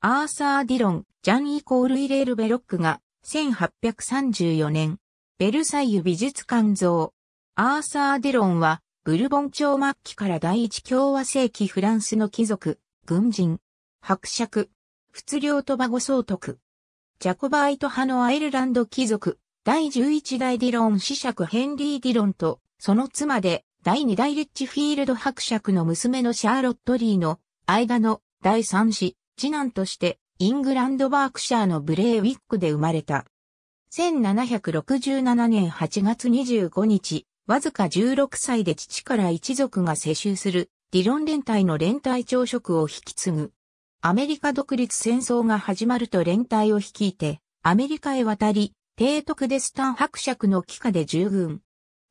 アーサー・ディロン、ジャン・イコール・イレール・ベロックが、1834年、ベルサイユ美術館像。アーサー・ディロンは、ブルボン朝末期から第一共和世紀フランスの貴族、軍人、伯爵、仏領とバゴ総督。ジャコバイト派のアイルランド貴族、第11代ディロン子爵ヘンリー・ディロンと、その妻で、第2代リッチフィールド伯爵の娘のシャーロット・リーの、間の、第3子、次男としてイングランドバークシャーのブレーウィックで生まれた。1767年8月25日、わずか16歳で父から一族が世襲するディロン連隊の連隊朝食を引き継ぐ。アメリカ独立戦争が始まると連隊を率いて、アメリカへ渡り、提督でスタン伯爵の帰化で従軍。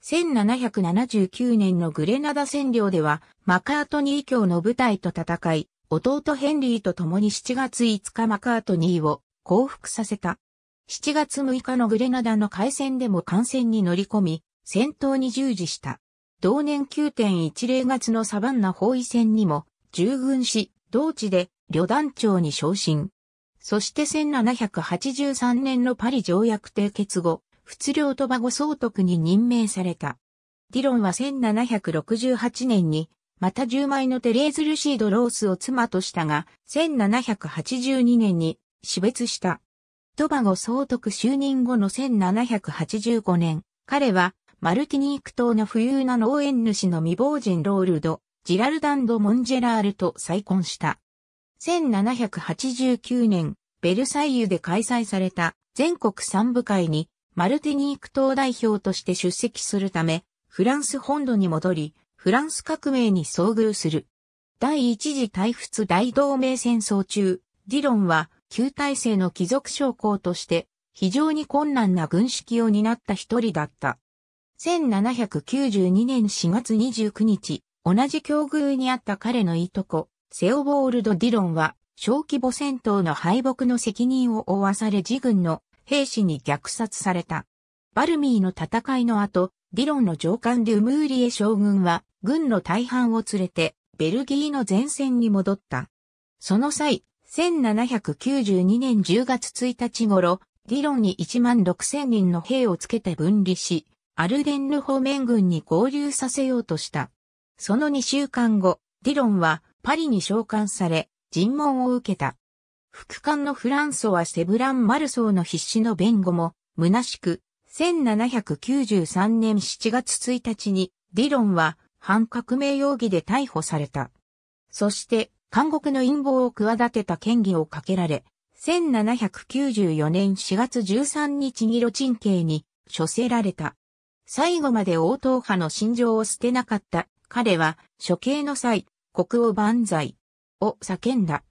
1779年のグレナダ占領では、マカートニー教の部隊と戦い、弟ヘンリーと共に7月5日マカートニーを降伏させた。7月6日のグレナダの海戦でも艦船に乗り込み、戦闘に従事した。同年9.10月のサバンナ包囲戦にも従軍し、同地で旅団長に昇進。そして1783年のパリ条約締結後、仏領とバゴ総督に任命された。ディロンは1768年にまた10枚のテレーズ・ルシード・ロースを妻としたが、1782年に死別した。トバゴ総督就任後の1785年、彼はマルティニーク島の富裕な農園主の未亡人ロールド、ジラルダンド・モンジェラールと再婚した。1789年、ベルサイユで開催された全国三部会にマルティニーク島代表として出席するため、フランス本土に戻り、フランス革命に遭遇する。第一次大仏大同盟戦争中、ディロンは旧体制の貴族将校として非常に困難な軍式を担った一人だった。1792年4月29日、同じ境遇にあった彼のいとこ、セオボールド・ディロンは小規模戦闘の敗北の責任を負わされ自軍の兵士に虐殺された。バルミーの戦いの後、ディロンの上官ルムーリエ将軍は、軍の大半を連れて、ベルギーの前線に戻った。その際、1792年10月1日頃、ディロンに1万6千人の兵をつけて分離し、アルデンヌ方面軍に合流させようとした。その2週間後、ディロンはパリに召喚され、尋問を受けた。副官のフランソはセブラン・マルソーの必死の弁護も、虚しく、1793年7月1日にディロンは反革命容疑で逮捕された。そして、監獄の陰謀を企てた権疑をかけられ、1794年4月13日にロチン刑に処せられた。最後まで応答派の心情を捨てなかった彼は処刑の際、国王万歳を叫んだ。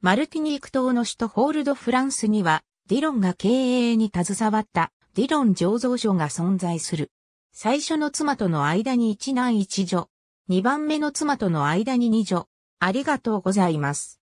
マルティニーク島の首都ホールドフランスには、ディロンが経営に携わった理論醸造所が存在する。最初の妻との間に一男一女、二番目の妻との間に二女。ありがとうございます。